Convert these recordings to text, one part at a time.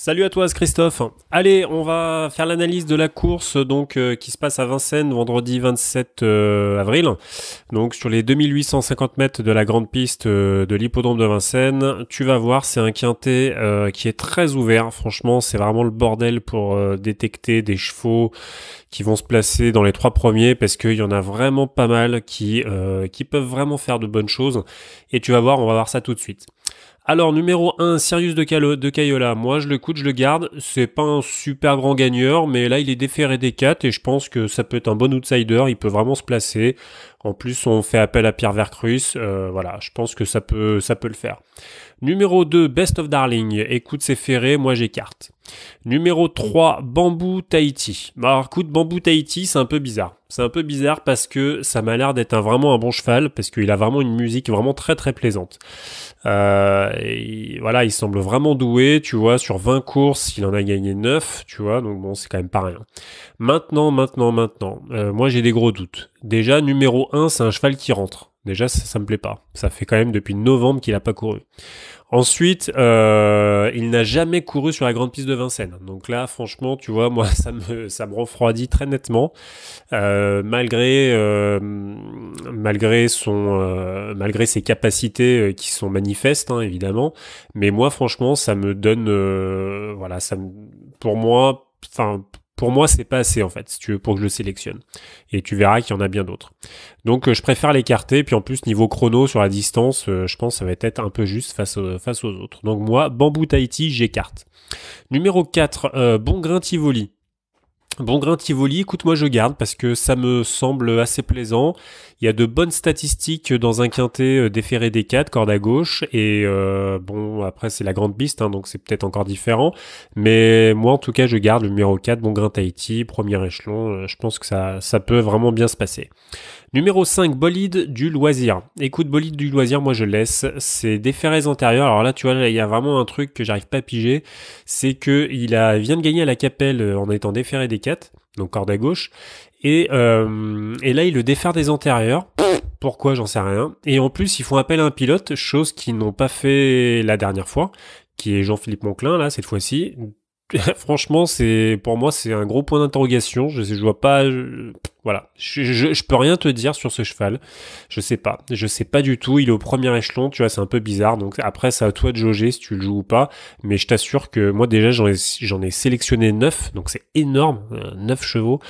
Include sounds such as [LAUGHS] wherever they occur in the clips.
Salut à toi, Christophe. Allez, on va faire l'analyse de la course donc euh, qui se passe à Vincennes vendredi 27 euh, avril. Donc sur les 2850 mètres de la grande piste euh, de l'hippodrome de Vincennes, tu vas voir, c'est un quintet qui est très ouvert. Franchement, c'est vraiment le bordel pour détecter des chevaux qui vont se placer dans les trois premiers parce qu'il y en a vraiment pas mal qui qui peuvent vraiment faire de bonnes choses. Et tu vas voir, on va voir ça tout de suite. Alors, numéro 1, Sirius de, Cayola. Moi, je le coûte, je le garde. C'est pas un super grand gagneur, mais là, il est déféré des 4 et je pense que ça peut être un bon outsider. Il peut vraiment se placer. En plus, on fait appel à Pierre Vercruz. Euh, voilà, je pense que ça peut, ça peut le faire. Numéro 2, Best of Darling. Écoute, c'est ferré, moi j'écarte. Numéro 3, Bambou Tahiti. Bah, alors, écoute, Bambou Tahiti, c'est un peu bizarre. C'est un peu bizarre parce que ça m'a l'air d'être vraiment un bon cheval, parce qu'il a vraiment une musique vraiment très très plaisante. Euh, voilà, il semble vraiment doué, tu vois, sur 20 courses, il en a gagné 9, tu vois, donc bon, c'est quand même pas rien. Maintenant, maintenant, maintenant, euh, moi j'ai des gros doutes. Déjà, numéro 1, c'est un cheval qui rentre. Déjà, ça, ne me plaît pas. Ça fait quand même depuis novembre qu'il n'a pas couru. Ensuite, euh, il n'a jamais couru sur la grande piste de Vincennes. Donc là, franchement, tu vois, moi, [LAUGHS] ça me, ça me refroidit très nettement. Euh, malgré, euh, malgré, son, malgré ses capacités qui sont manifestes, hein, évidemment. Mais moi, franchement, ça me donne. voilà, ça me, pour moi, enfin pour moi, c'est pas assez en fait, si tu veux, pour que je le sélectionne. Et tu verras qu'il y en a bien d'autres. Donc, euh, je préfère l'écarter. Puis en plus, niveau chrono sur la distance, euh, je pense que ça va être un peu juste face, aux, autres. Donc moi, Bamboo Tahiti, j'écarte. Numéro 4, euh, Bon Grain Tivoli. Bon grain Tivoli, écoute moi je garde parce que ça me semble assez plaisant. Il y a de bonnes statistiques dans un quintet euh, déféré des quatre, corde à gauche, et euh, bon après c'est la grande piste, hein, donc c'est peut-être encore différent. Mais moi en tout cas je garde le numéro 4, bon grain Tahiti, premier échelon, euh, je pense que ça, ça peut vraiment bien se passer. Numéro 5, bolide du loisir. Écoute, bolide du loisir, moi je laisse. C'est des antérieurs. Alors là, tu vois, il y a vraiment un truc que j'arrive pas à piger. C'est que il a, vient de gagner à la capelle euh, en étant déféré des 4, donc corde à gauche. Et, euh, et là, il le défère des antérieurs. Pourquoi, j'en sais rien. Et en plus, ils font appel à un pilote, chose qu'ils n'ont pas fait la dernière fois, qui est Jean-Philippe Monclin, là, cette fois-ci. [LAUGHS] Franchement, c'est, pour moi, c'est un gros point d'interrogation. Je, je vois pas, voilà, je, je, peux rien te dire sur ce cheval. Je sais pas, je sais pas du tout. Il est au premier échelon, tu vois, c'est un peu bizarre. Donc après, c'est à toi de jauger si tu le joues ou pas. Mais je t'assure que moi déjà, j'en ai, ai sélectionné 9, donc c'est énorme, euh, neuf 9 chevaux.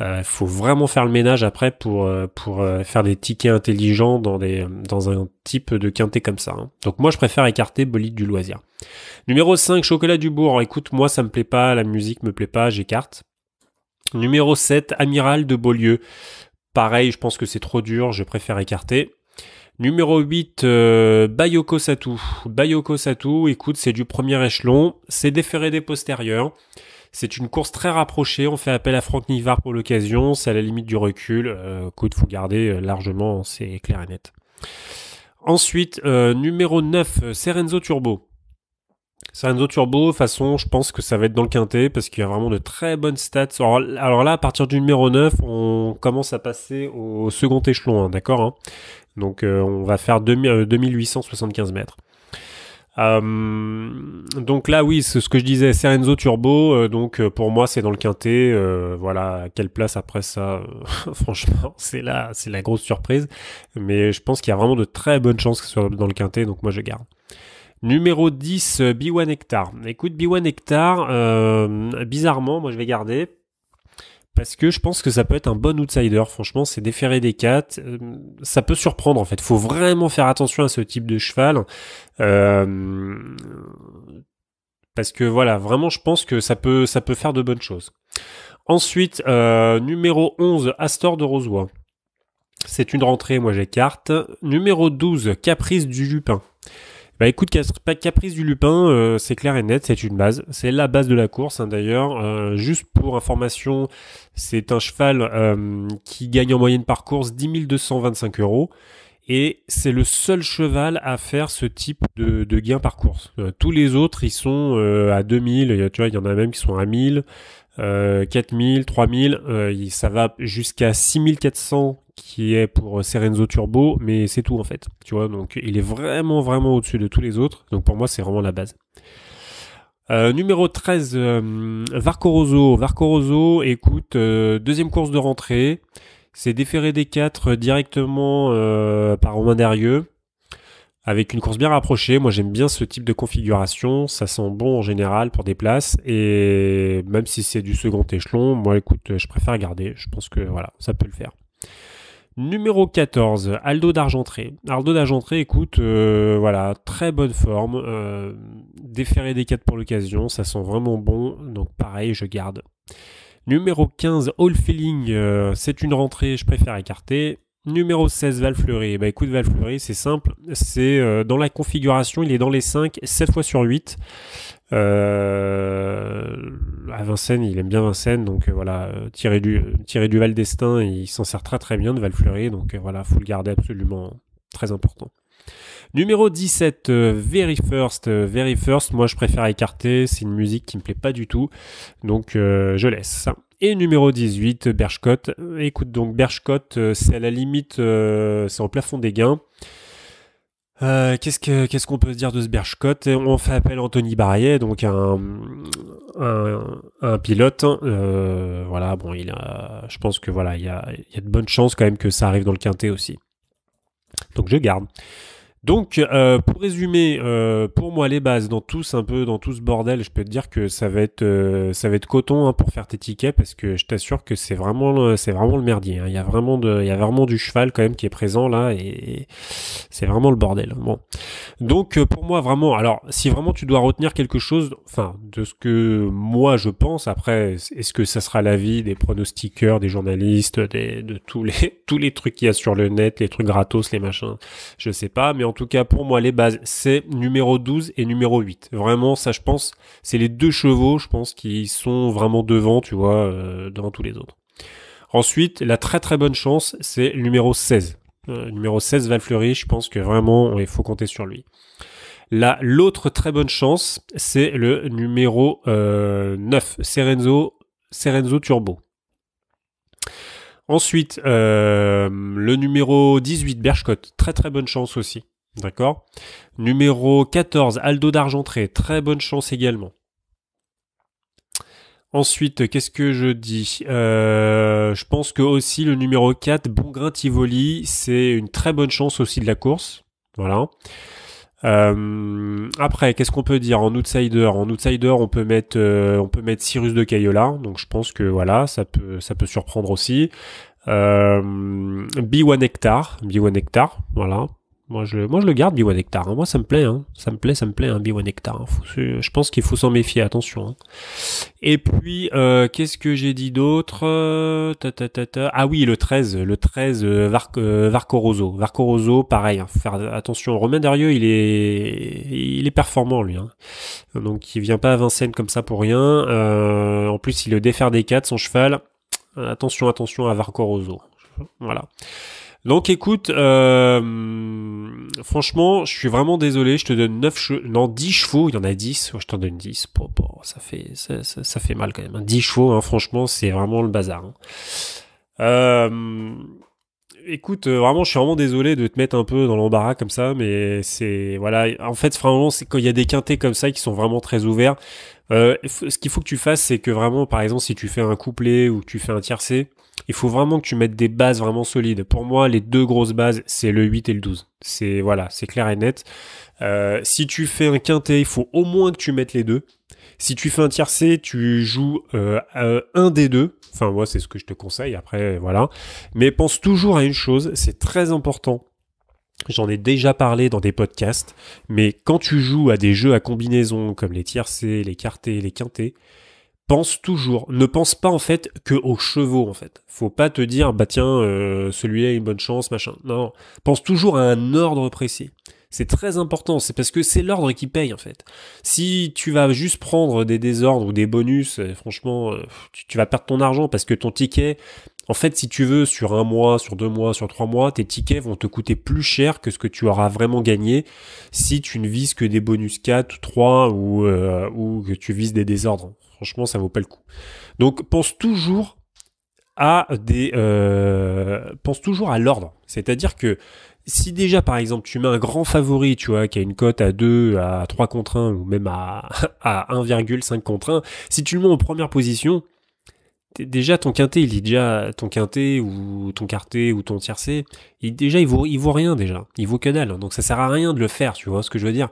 Euh, faut vraiment faire le ménage après pour euh, pour euh, faire des tickets intelligents dans des dans un type de quintet comme ça. Hein. Donc moi, je préfère écarter bolide du loisir. Numéro 5, chocolat du bourg. Écoute, moi, ça me plaît pas, la musique me plaît pas, j'écarte. Numéro 7, Amiral de Beaulieu. Pareil, je pense que c'est trop dur, je préfère écarter. Numéro 8, euh, Bayoko Satu. Bayoko Satu, écoute, c'est du premier échelon, c'est déféré des postérieurs. C'est une course très rapprochée, on fait appel à Franck Nivard pour l'occasion, c'est à la limite du recul. Euh, écoute, faut garder euh, largement, c'est clair et net. Ensuite, numéro 9, Serenzo Turbo. Serenzo Turbo, façon, je pense que ça va être dans le quintet parce qu'il y a vraiment de très bonnes stats. Alors, là, à partir du numéro 9, on commence à passer au second échelon, hein, d'accord hein. Donc euh, on va faire 2875 euh, mètres. Hum, donc là, oui, c'est ce que je disais, Serenzo Turbo. Euh, donc pour moi, c'est dans le quintet. voilà, quelle place après ça [LAUGHS] Franchement, c'est là, c'est la grosse surprise. Mais je pense qu'il y a vraiment de très bonnes chances que ce soit dans le quintet. Donc moi, je garde. Numéro 10, euh, B1 Hectare. Écoute, B1 Hectare, euh, bizarrement, moi je vais garder. Parce que je pense que ça peut être un bon outsider. Franchement, c'est déféré des 4. Euh, ça peut surprendre en fait. Faut vraiment faire attention à ce type de cheval. parce que voilà, vraiment, je pense que ça peut, ça peut faire de bonnes choses. Ensuite, numéro 11, Astor de Rosoy. C'est une rentrée, moi j'écarte. Numéro 12, Caprice du Lupin. Bah écoute, Caprice du Lupin, euh, c'est clair et net, c'est une base. C'est la base de la course hein, d'ailleurs. Euh, juste pour information, c'est un cheval euh, qui gagne en moyenne par course 10 225 euros. Et c'est le seul cheval à faire ce type de, gain par course. tous les autres, ils sont à 2000, tu vois, il y en a même qui sont à 1000. 4000, 3000, ça va jusqu'à 6400 qui est pour Serenzo Turbo, mais c'est tout en fait. Tu vois, donc il est vraiment, vraiment au-dessus de tous les autres. Donc pour moi, c'est vraiment la base. Euh, numéro 13, euh, Varcoroso. Varcoroso, écoute, euh, deuxième course de rentrée. C'est déféré des 4 directement euh, par Romain Darieux. Avec une course bien rapprochée, moi j'aime bien ce type de configuration, ça sent bon en général pour des places, et même si c'est du second échelon, moi écoute, je préfère garder, je pense que voilà, ça peut le faire. Numéro 14, Aldo d'Argentré. Aldo d'Argentré, écoute, euh, voilà, très bonne forme. Euh, des 4 pour l'occasion, ça sent vraiment bon. Donc pareil, je garde. Numéro 15, All Feeling, euh, c'est une rentrée, je préfère écarter. Numéro 16, Valfleury. Bah écoute, Valfleury, c'est simple. C'est euh, dans la configuration, il est dans les 5, 7 fois sur 8 à euh, Vincennes, il aime bien Vincennes, donc euh, voilà, euh, tirer du, Val d'Estaing, il s'en sert très très bien de Fleury, donc voilà, faut le garder absolument très important. Numéro 17, Very First. Very First, moi je préfère écarter, c'est une musique qui me plaît pas du tout, donc je laisse. Et numéro 18, Berchcott. Écoute donc, Berchcott, c'est à la limite, c'est en plafond des gains. Euh, qu'est-ce que qu'est-ce qu'on peut dire de ce On fait appel à Anthony Barrier, donc un un, un pilote. Euh, voilà, bon, il a, je pense que voilà, il y a, il y a de bonnes chances quand même que ça arrive dans le quintet aussi. Donc je garde. Donc, euh, pour résumer, euh, pour moi, les bases dans tout, un peu, dans tout ce bordel, je peux te dire que ça va être, euh, ça va être coton hein, pour faire tes tickets parce que je t'assure que c'est vraiment, c'est vraiment le merdier. Hein. Il y a vraiment de, il y a vraiment du cheval quand même qui est présent là et c'est vraiment le bordel. Hein, bon, donc euh, pour moi vraiment, alors si vraiment tu dois retenir quelque chose, enfin de ce que moi je pense. Après, est-ce que ça sera l'avis des pronostiqueurs, des journalistes, des, de tous les, [LAUGHS] tous les trucs qu'il y a sur le net, les trucs gratos, les machins, je sais pas, mais en en tout cas pour moi les bases, c'est numéro 12 et numéro 8. Vraiment, ça je pense, c'est les deux chevaux, je pense, qui sont vraiment devant, tu vois, euh, devant tous les autres. Ensuite, la très très bonne chance, c'est numéro 16. Euh, numéro 16, Valfleury, je pense que vraiment, il faut compter sur lui. La, l'autre très bonne chance, c'est le numéro 9, euh, Serenzo, Serenzo Turbo. Ensuite, le numéro 18, Berchcott. Très très bonne chance aussi. D'accord Numéro 14, Aldo d'Argentré. Très bonne chance également. Ensuite, qu'est-ce que je dis euh, Je pense que aussi le numéro 4, Bongrain Tivoli, c'est une très bonne chance aussi de la course. Voilà. Euh, après, qu'est-ce qu'on peut dire en outsider En outsider, on peut mettre, euh, on peut mettre Cyrus de Cayola. Donc, je pense que voilà, ça peut, ça peut surprendre aussi. Euh, B1 Hectare, B1 Hectare, voilà, moi je, le, moi, le garde, B1 Nectar. Hein. Moi, hein. ça me plaît. Ça me plaît, ça me plaît, un Hectare. Nectar. Hein. je pense qu'il faut s'en méfier, attention. Et puis, euh, qu'est-ce que j'ai dit d'autre euh, Ah oui, le 13, le 13, Varco euh, Var Varcoroso. Varcoroso, pareil, faire attention. Romain Derieux, il est, il est performant, lui. Donc, il vient pas à Vincennes comme ça pour rien. en plus, il le défaire des 4, son cheval. Attention, attention à Varcoroso. Voilà. Donc écoute, euh, franchement, je suis vraiment désolé, je te donne 9 chevaux, non 10 chevaux, il y en a 10, je t'en donne 10. ça, fait, ça, fait mal quand même. 10 hein. chevaux, hein. franchement, c'est vraiment le bazar. Hein. Euh, écoute, euh, vraiment, je suis vraiment désolé de te mettre un peu dans l'embarras comme ça, mais c'est voilà. En fait, vraiment, c'est quand il y a des quintés comme ça qui sont vraiment très ouverts. ce qu'il faut que tu fasses, c'est que vraiment, par exemple, si tu fais un couplet ou tu fais un tiercé, il faut vraiment que tu mettes des bases vraiment solides. Pour moi, les deux grosses bases, c'est le 8 et le 12. C'est voilà, c'est clair et net. Euh, si tu fais un quintet, il faut au moins que tu mettes les deux. Si tu fais un tiercé, tu joues euh, euh, un des deux. Enfin, moi, c'est ce que je te conseille. Après, voilà. Mais pense toujours à une chose, c'est très important. J'en ai déjà parlé dans des podcasts, mais quand tu joues à des jeux à combinaison comme les tiercés, les quartés, les quintés, pense toujours, ne pense pas en fait que aux chevaux en fait. Faut pas te dire bah tiens euh, celui-là a une bonne chance machin. Non, pense toujours à un ordre précis. C'est très important, c'est parce que c'est l'ordre qui paye en fait. Si tu vas juste prendre des désordres ou des bonus, euh, franchement, euh, tu, vas perdre ton argent parce que ton ticket, en fait, si tu veux, sur un mois, sur deux mois, sur trois mois, tes tickets vont te coûter plus cher que ce que tu auras vraiment gagné si tu ne vises que des bonus 4 3 ou, ou que tu vises des désordres. Franchement, ça vaut pas le coup. Donc, pense toujours à des, euh, pense toujours à l'ordre. C'est-à-dire que si déjà, par exemple, tu mets un grand favori, tu vois, qui a une cote à 2, à 3 contre 1, ou même à, [LAUGHS] à 1,5 contre 1, si tu le mets en première position, déjà ton quintet, il dit déjà ton quintet ou ton quartet ou ton tiercé, déjà il vaut il vaut rien déjà, il vaut que dalle. Donc ça sert à rien de le faire, tu vois ce que je veux dire.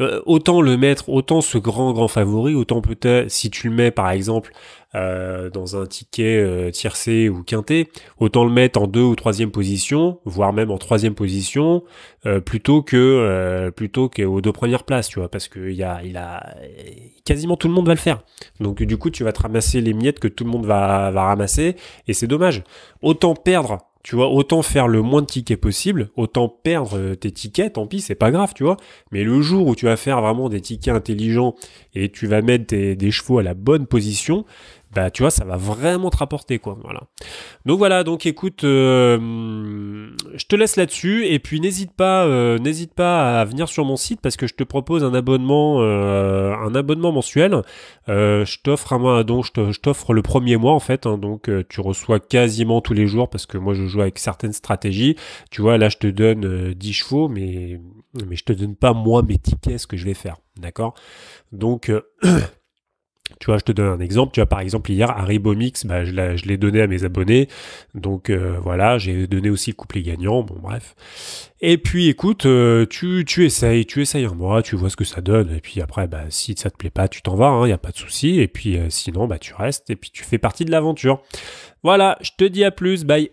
Euh, autant le mettre, autant ce grand grand favori, autant peut-être si tu le mets par exemple euh, dans un ticket euh, tiercé ou quinté, autant le mettre en deux ou troisième position, voire même en troisième position, euh, plutôt que plutôt qu'aux deux premières places, tu vois, parce que y a, il a quasiment tout le monde va le faire. Donc du coup, tu vas te ramasser les miettes que tout le monde va, va ramasser, et c'est dommage. Autant perdre tu vois, autant faire le moins de tickets possible, autant perdre tes tickets, tant pis, c'est pas grave, tu vois. Mais le jour où tu vas faire vraiment des tickets intelligents et tu vas mettre tes, des chevaux à la bonne position, bah tu vois, ça va vraiment te rapporter quoi. Voilà. Donc voilà, donc écoute, euh, je te laisse là-dessus et puis n'hésite pas, euh, n'hésite pas à venir sur mon site parce que je te propose un abonnement, euh, un abonnement mensuel. je t'offre un mois, donc je t'offre le premier mois en fait, hein, donc tu reçois quasiment tous les jours parce que moi je joue avec certaines stratégies. Tu vois, là je te donne 10 chevaux, mais mais je te donne pas moi mes tickets ce que je vais faire, d'accord Donc [CLEARS THROAT] Tu vois, je te donne un exemple. Tu vois, par exemple, hier, Harry bah, je l'ai donné à mes abonnés. Donc euh, voilà, j'ai donné aussi le couplet gagnant. Bon, bref. Et puis, écoute, euh, tu, essayes, tu essayes un mois, tu vois ce que ça donne. Et puis après, bah, si ça te plaît pas, tu t'en vas. Il hein, n'y a pas de souci. Et puis euh, sinon, bah, tu restes et puis tu fais partie de l'aventure. Voilà, je te dis à plus. Bye.